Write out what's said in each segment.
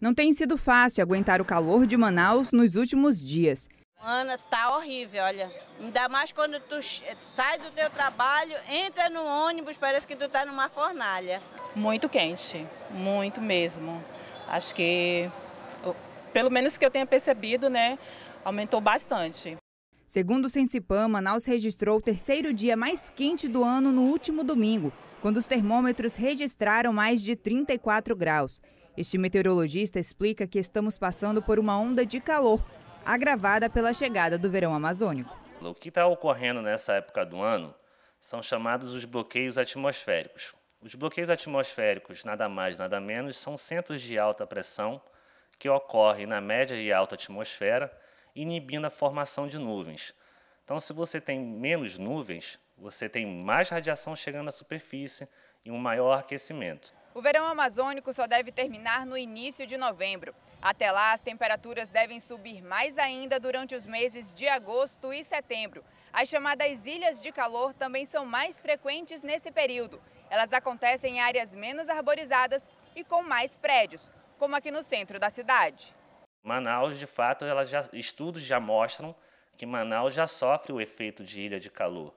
Não tem sido fácil aguentar o calor de Manaus nos últimos dias. Ana, tá horrível, olha. Ainda mais quando tu sai do teu trabalho, entra no ônibus, parece que tu tá numa fornalha. Muito quente, muito mesmo. Acho que, pelo menos que eu tenha percebido, né, aumentou bastante. Segundo o Sensipam, Manaus registrou o terceiro dia mais quente do ano no último domingo, quando os termômetros registraram mais de 34 graus. Este meteorologista explica que estamos passando por uma onda de calor, agravada pela chegada do verão amazônico. O que está ocorrendo nessa época do ano são chamados os bloqueios atmosféricos. Os bloqueios atmosféricos, nada mais, nada menos, são centros de alta pressão que ocorrem na média e alta atmosfera inibindo a formação de nuvens. Então, se você tem menos nuvens, você tem mais radiação chegando à superfície e um maior aquecimento. O verão amazônico só deve terminar no início de novembro. Até lá, as temperaturas devem subir mais ainda durante os meses de agosto e setembro. As chamadas ilhas de calor também são mais frequentes nesse período. Elas acontecem em áreas menos arborizadas e com mais prédios, como aqui no centro da cidade. Manaus, de fato, já, estudos já mostram que Manaus já sofre o efeito de ilha de calor.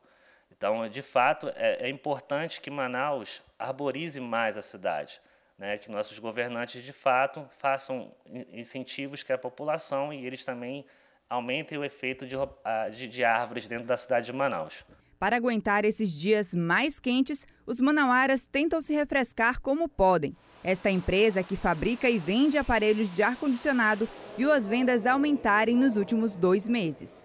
Então, de fato, é, é importante que Manaus arborize mais a cidade, né? que nossos governantes, de fato, façam incentivos que a população e eles também aumentem o efeito de, de, de árvores dentro da cidade de Manaus. Para aguentar esses dias mais quentes, os manauaras tentam se refrescar como podem. Esta é empresa que fabrica e vende aparelhos de ar-condicionado viu as vendas aumentarem nos últimos dois meses.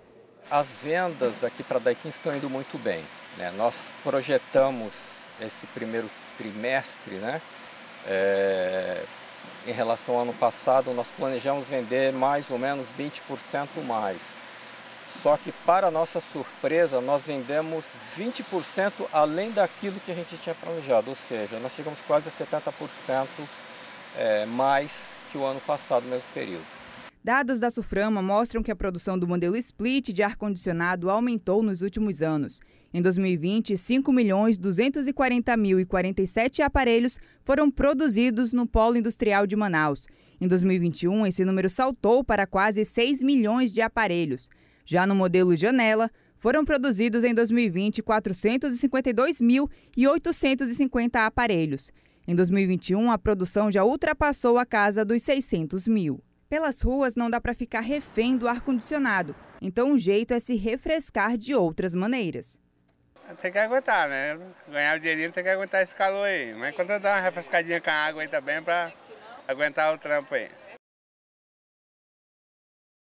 As vendas aqui para Daikin estão indo muito bem. Né? Nós projetamos esse primeiro trimestre, né? É... em relação ao ano passado, nós planejamos vender mais ou menos 20% mais. Só que, para nossa surpresa, nós vendemos 20% além daquilo que a gente tinha planejado, ou seja, nós chegamos quase a 70% é, mais que o ano passado, no mesmo período. Dados da Suframa mostram que a produção do modelo split de ar-condicionado aumentou nos últimos anos. Em 2020, 5.240.047 milhões mil e aparelhos foram produzidos no polo industrial de Manaus. Em 2021, esse número saltou para quase 6 milhões de aparelhos. Já no modelo janela, foram produzidos em 2020 452.850 aparelhos. Em 2021, a produção já ultrapassou a casa dos 600 mil. Pelas ruas não dá para ficar refém do ar-condicionado, então o jeito é se refrescar de outras maneiras. Tem que aguentar, né? Ganhar o dinheirinho tem que aguentar esse calor aí. Mas quando dá uma refrescadinha com a água aí também para aguentar o trampo aí.